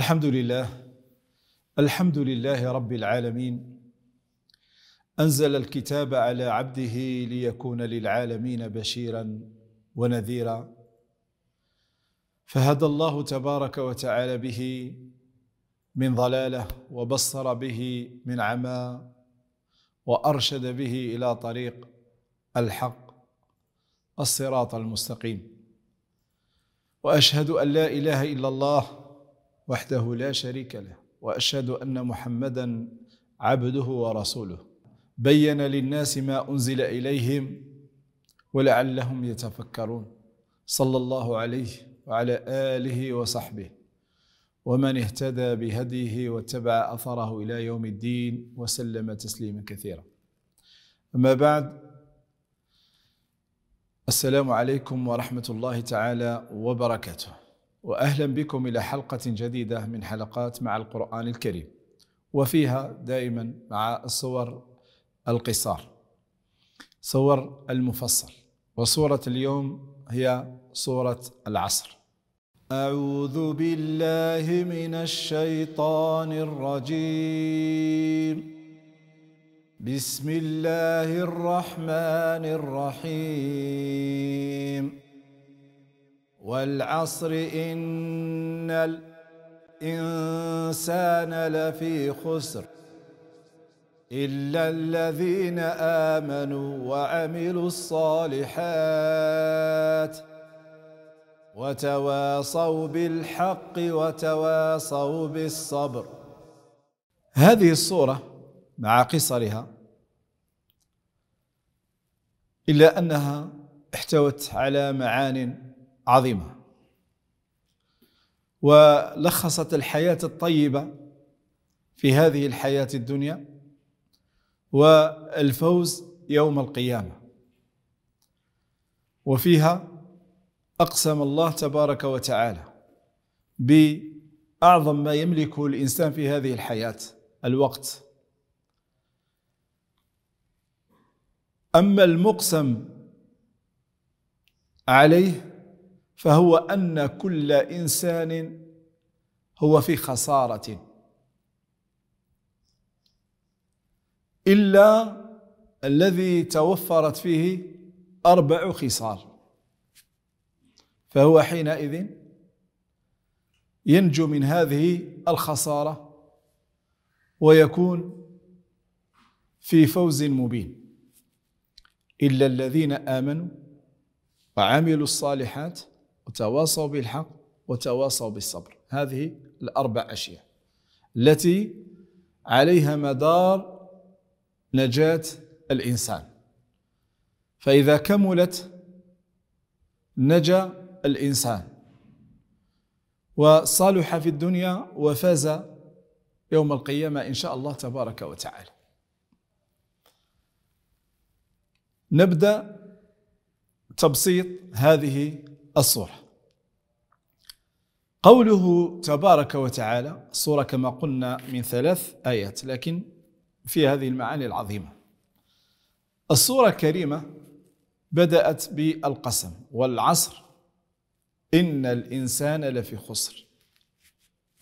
الحمد لله الحمد لله رب العالمين انزل الكتاب على عبده ليكون للعالمين بشيرا ونذيرا فهدى الله تبارك وتعالى به من ضلاله وبصر به من عمى وارشد به الى طريق الحق الصراط المستقيم واشهد ان لا اله الا الله وحده لا شريك له واشهد ان محمدا عبده ورسوله بين للناس ما انزل اليهم ولعلهم يتفكرون صلى الله عليه وعلى اله وصحبه ومن اهتدى بهديه واتبع اثره الى يوم الدين وسلم تسليما كثيرا اما بعد السلام عليكم ورحمه الله تعالى وبركاته واهلا بكم الى حلقه جديده من حلقات مع القران الكريم وفيها دائما مع الصور القصار صور المفصل وصوره اليوم هي صوره العصر اعوذ بالله من الشيطان الرجيم بسم الله الرحمن الرحيم والعصر إن الإنسان لفي خسر إلا الذين آمنوا وعملوا الصالحات وتواصوا بالحق وتواصوا بالصبر هذه الصورة مع قصرها إلا أنها احتوت على معانٍ عظيمه ولخصت الحياه الطيبه في هذه الحياه الدنيا والفوز يوم القيامه وفيها اقسم الله تبارك وتعالى باعظم ما يملكه الانسان في هذه الحياه الوقت اما المقسم عليه فهو ان كل انسان هو في خساره الا الذي توفرت فيه اربع خصال فهو حينئذ ينجو من هذه الخساره ويكون في فوز مبين الا الذين امنوا وعملوا الصالحات وتواصوا بالحق وتواصوا بالصبر هذه الأربع أشياء التي عليها مدار نجاة الإنسان فإذا كملت نجا الإنسان وصالح في الدنيا وفاز يوم القيامة إن شاء الله تبارك وتعالى نبدأ تبسيط هذه الصورة قوله تبارك وتعالى صورة كما قلنا من ثلاث آيات لكن في هذه المعاني العظيمة الصورة الكريمة بدأت بالقسم والعصر إن الإنسان لفي خسر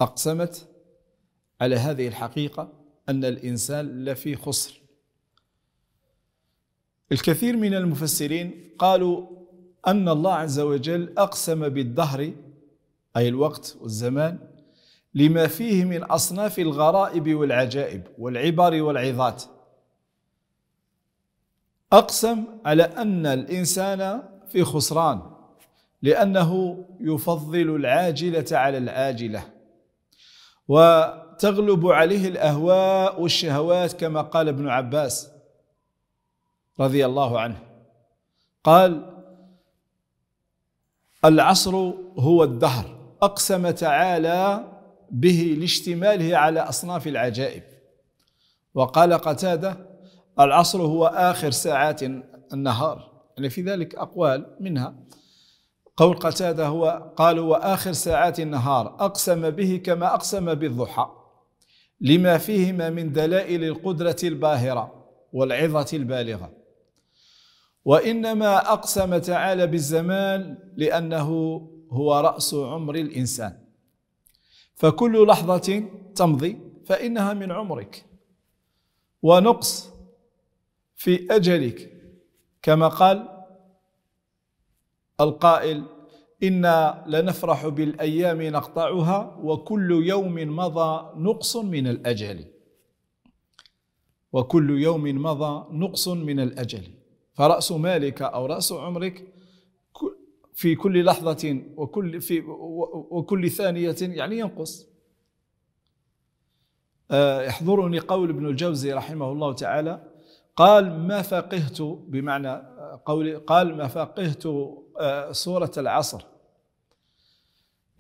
أقسمت على هذه الحقيقة أن الإنسان لفي خسر الكثير من المفسرين قالوا أن الله عز وجل أقسم بالدهر أي الوقت والزمان لما فيه من أصناف الغرائب والعجائب والعبر والعظات أقسم على أن الإنسان في خسران لأنه يفضل العاجلة على العاجلة وتغلب عليه الأهواء والشهوات كما قال ابن عباس رضي الله عنه قال العصر هو الدهر أقسم تعالى به لاشتماله على أصناف العجائب وقال قتادة العصر هو آخر ساعات النهار يعني في ذلك أقوال منها قول قتادة هو قالوا وآخر ساعات النهار أقسم به كما أقسم بالضحى لما فيهما من دلائل القدرة الباهرة والعظة البالغة وإنما أقسم تعالى بالزمان لأنه هو رأس عمر الإنسان فكل لحظة تمضي فإنها من عمرك ونقص في أجلك كما قال القائل إنا لنفرح بالأيام نقطعها وكل يوم مضى نقص من الأجل وكل يوم مضى نقص من الأجل فرأس مالك أو رأس عمرك في كل لحظة وكل في وكل ثانية يعني ينقص آه، يحضرني قول ابن الجوزي رحمه الله تعالى قال ما فقهت بمعنى آه، قول قال ما فقهت آه، سورة العصر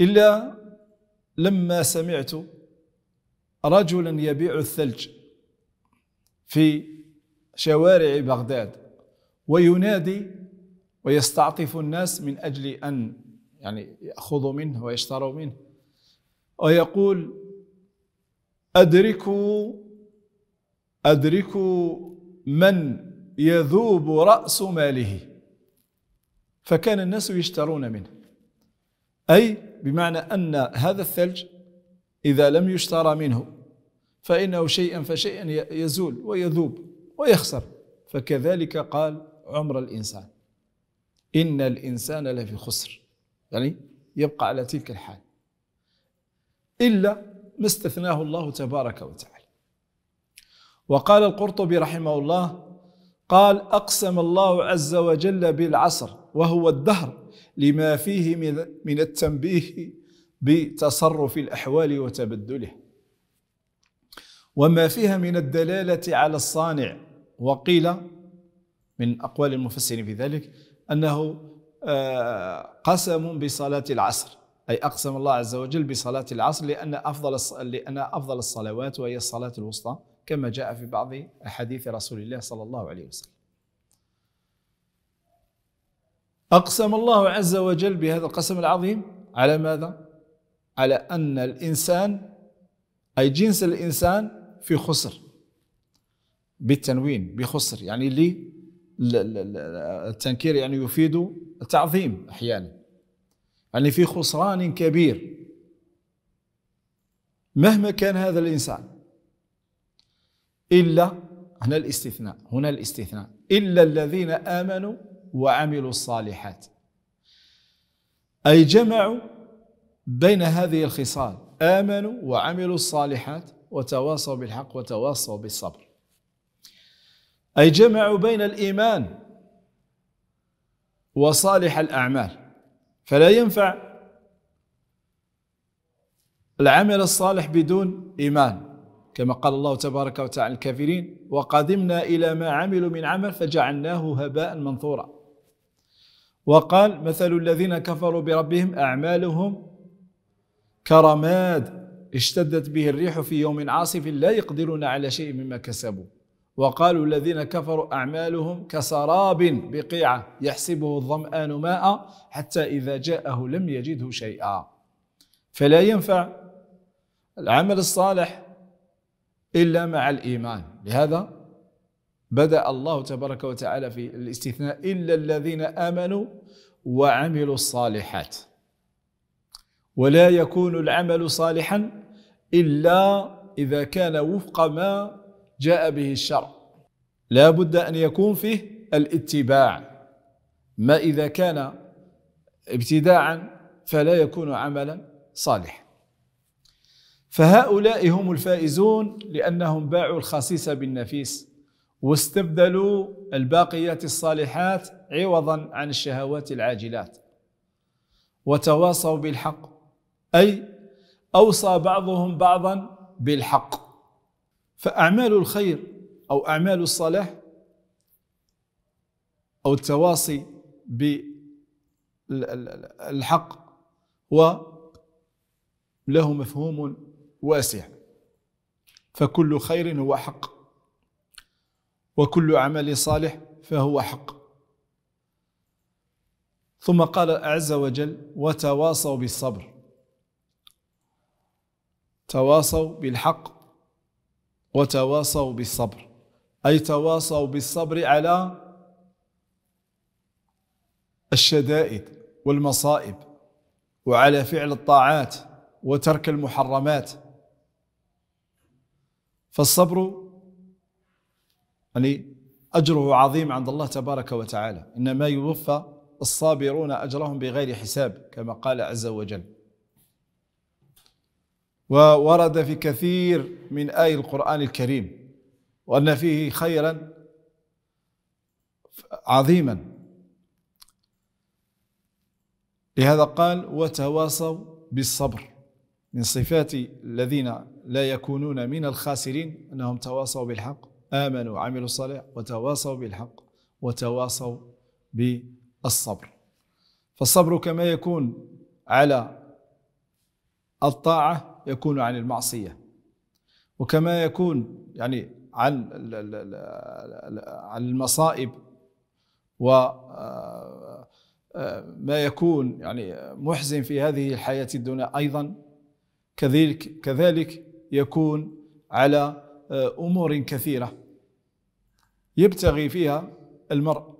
إلا لما سمعت رجلا يبيع الثلج في شوارع بغداد وينادي ويستعطف الناس من أجل أن يعني يأخذوا منه ويشتروا منه ويقول أدركوا أدركوا من يذوب رأس ماله فكان الناس يشترون منه أي بمعنى أن هذا الثلج إذا لم يشترى منه فإنه شيئا فشيئا يزول ويذوب ويخسر فكذلك قال عمر الإنسان إن الإنسان لفي خسر يعني يبقى على تلك الحال إلا ما استثناه الله تبارك وتعالى وقال القرطبي رحمه الله قال أقسم الله عز وجل بالعصر وهو الدهر لما فيه من التنبيه بتصرف الأحوال وتبدله وما فيها من الدلالة على الصانع وقيل من أقوال المفسرين في ذلك أنه آه، قسم بصلاة العصر أي أقسم الله عز وجل بصلاة العصر لأن أفضل لأن أفضل الصلوات وهي الصلاة الوسطى كما جاء في بعض أحاديث رسول الله صلى الله عليه وسلم أقسم الله عز وجل بهذا القسم العظيم على ماذا؟ على أن الإنسان أي جنس الإنسان في خسر بالتنوين بخسر يعني اللي التنكير يعني يفيد التعظيم احيانا يعني في خسران كبير مهما كان هذا الانسان الا هنا الاستثناء هنا الاستثناء الا الذين امنوا وعملوا الصالحات اي جمعوا بين هذه الخصال امنوا وعملوا الصالحات وتواصوا بالحق وتواصوا بالصبر أي جمعوا بين الإيمان وصالح الأعمال فلا ينفع العمل الصالح بدون إيمان كما قال الله تبارك وتعالى الكافرين وقدمنا إلى ما عملوا من عمل فجعلناه هباء منثورا وقال مثل الذين كفروا بربهم أعمالهم كرماد اشتدت به الريح في يوم عاصف لا يقدرون على شيء مما كسبوا وقالوا الذين كفروا أعمالهم كسراب بقيعة يحسبه الظمآن ماء حتى إذا جاءه لم يجده شيئا فلا ينفع العمل الصالح إلا مع الإيمان لهذا بدأ الله تبارك وتعالى في الاستثناء إلا الذين آمنوا وعملوا الصالحات ولا يكون العمل صالحا إلا إذا كان وفق ما جاء به الشرع لا بد أن يكون فيه الاتباع ما إذا كان ابتداعا فلا يكون عملا صالحا فهؤلاء هم الفائزون لأنهم باعوا الخسيس بالنفيس واستبدلوا الباقيات الصالحات عوضا عن الشهوات العاجلات وتواصوا بالحق أي أوصى بعضهم بعضا بالحق فأعمال الخير أو أعمال الصلاح أو التواصي بالحق وله مفهوم واسع فكل خير هو حق وكل عمل صالح فهو حق ثم قال عز وجل وتواصوا بالصبر تواصوا بالحق وتواصوا بالصبر أي تواصوا بالصبر على الشدائد والمصائب وعلى فعل الطاعات وترك المحرمات فالصبر يعني أجره عظيم عند الله تبارك وتعالى إنما يوفى الصابرون أجرهم بغير حساب كما قال عز وجل وورد في كثير من آي القرآن الكريم وأن فيه خيرا عظيما لهذا قال وتواصوا بالصبر من صفات الذين لا يكونون من الخاسرين أنهم تواصوا بالحق آمنوا وعملوا الصالح وتواصوا بالحق وتواصوا بالصبر فالصبر كما يكون على الطاعة يكون عن المعصية وكما يكون يعني عن عن المصائب و آه، آه، ما يكون يعني محزن في هذه الحياة الدنيا أيضا كذلك كذلك يكون على آه، أمور كثيرة يبتغي فيها المرء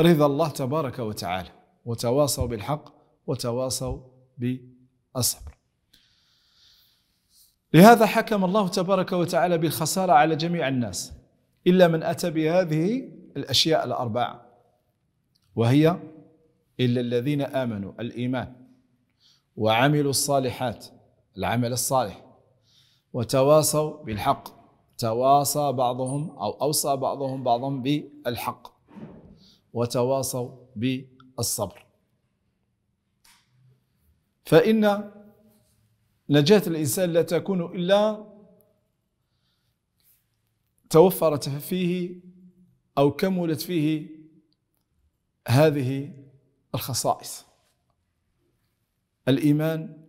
رضا الله تبارك وتعالى وتواصوا بالحق وتواصوا بالصبر لهذا حكم الله تبارك وتعالى بالخسارة على جميع الناس إلا من أتى بهذه الأشياء الأربعة وهي إلا الذين آمنوا الإيمان وعملوا الصالحات العمل الصالح وتواصوا بالحق تواصى بعضهم أو أوصى بعضهم بعضا بالحق وتواصوا بالصبر فإن نجاة الإنسان لا تكون إلا توفرت فيه أو كملت فيه هذه الخصائص الإيمان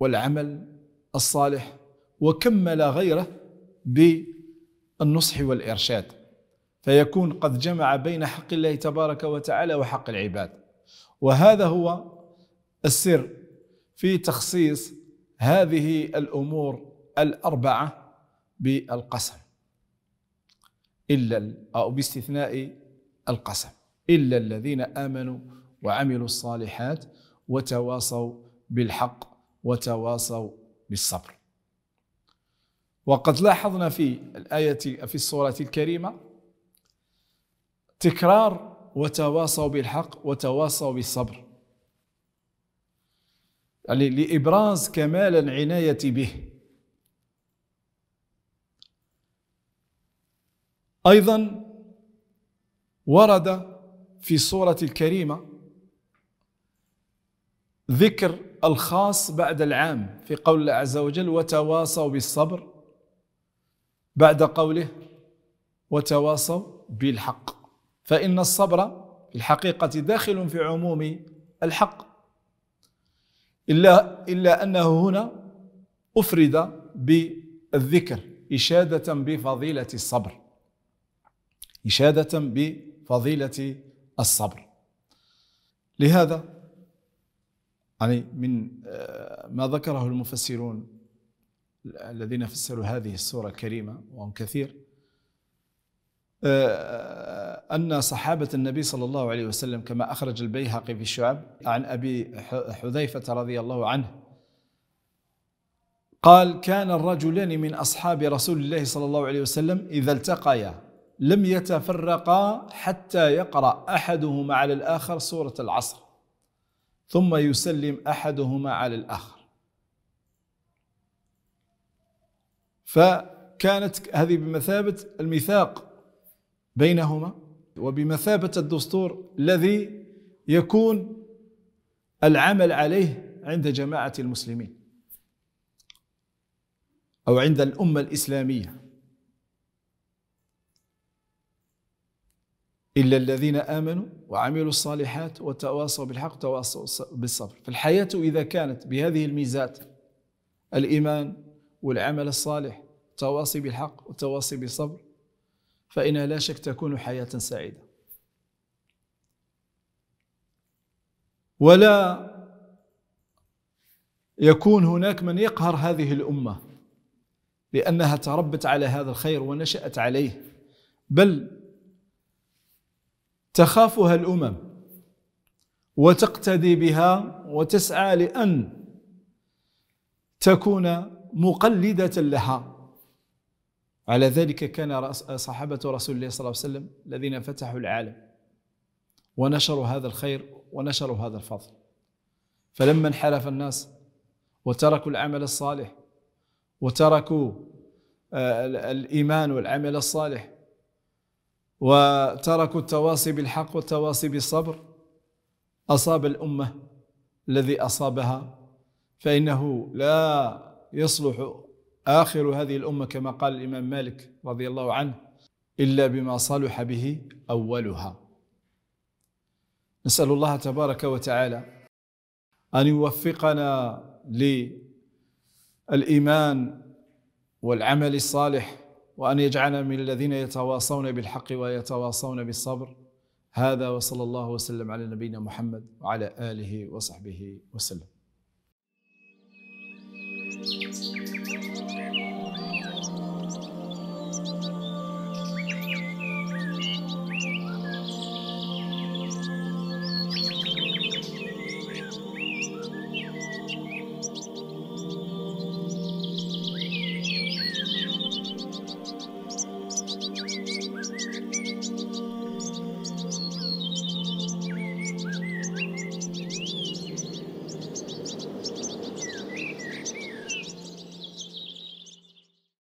والعمل الصالح وكمل غيره بالنصح والإرشاد فيكون قد جمع بين حق الله تبارك وتعالى وحق العباد وهذا هو السر في تخصيص هذه الأمور الأربعة بالقسم إلا أو باستثناء القسم إلا الذين آمنوا وعملوا الصالحات وتواصوا بالحق وتواصوا بالصبر وقد لاحظنا في الآية في الصورة الكريمة تكرار وتواصوا بالحق وتواصوا بالصبر يعني لإبراز كمال العناية به أيضا ورد في الصورة الكريمة ذكر الخاص بعد العام في قول الله عز وجل وتواصوا بالصبر بعد قوله وتواصوا بالحق فإن الصبر في الحقيقة داخل في عموم الحق إلا, إلا أنه هنا أفرد بالذكر إشادة بفضيلة الصبر إشادة بفضيلة الصبر لهذا يعني من آه، ما ذكره المفسرون الذين فسروا هذه السورة الكريمة وهم كثير آه، أن صحابة النبي صلى الله عليه وسلم كما أخرج البيهقي في الشعب عن أبي حذيفة رضي الله عنه قال كان الرجلان من أصحاب رسول الله صلى الله عليه وسلم إذا التقيا لم يتفرقا حتى يقرأ أحدهما على الآخر سورة العصر ثم يسلم أحدهما على الآخر فكانت هذه بمثابة الميثاق بينهما وبمثابة الدستور الذي يكون العمل عليه عند جماعة المسلمين أو عند الأمة الإسلامية إلا الذين آمنوا وعملوا الصالحات وتواصوا بالحق وتواصوا بالصبر فالحياة إذا كانت بهذه الميزات الإيمان والعمل الصالح تواصي بالحق وتواصي بالصبر فإنها لا شك تكون حياة سعيدة ولا يكون هناك من يقهر هذه الأمة لأنها تربت على هذا الخير ونشأت عليه بل تخافها الأمم وتقتدي بها وتسعى لأن تكون مقلدة لها على ذلك كان صحابة رسول الله صلى الله عليه وسلم الذين فتحوا العالم ونشروا هذا الخير ونشروا هذا الفضل فلما انحرف الناس وتركوا العمل الصالح وتركوا آه، الإيمان والعمل الصالح وتركوا التواصي بالحق والتواصي بالصبر أصاب الأمة الذي أصابها فإنه لا يصلح آخر هذه الأمة كما قال الإمام مالك رضي الله عنه إلا بما صلح به أولها نسأل الله تبارك وتعالى أن يوفقنا للإيمان والعمل الصالح وأن يجعلنا من الذين يتواصون بالحق ويتواصون بالصبر هذا وصلى الله وسلم على نبينا محمد وعلى آله وصحبه وسلم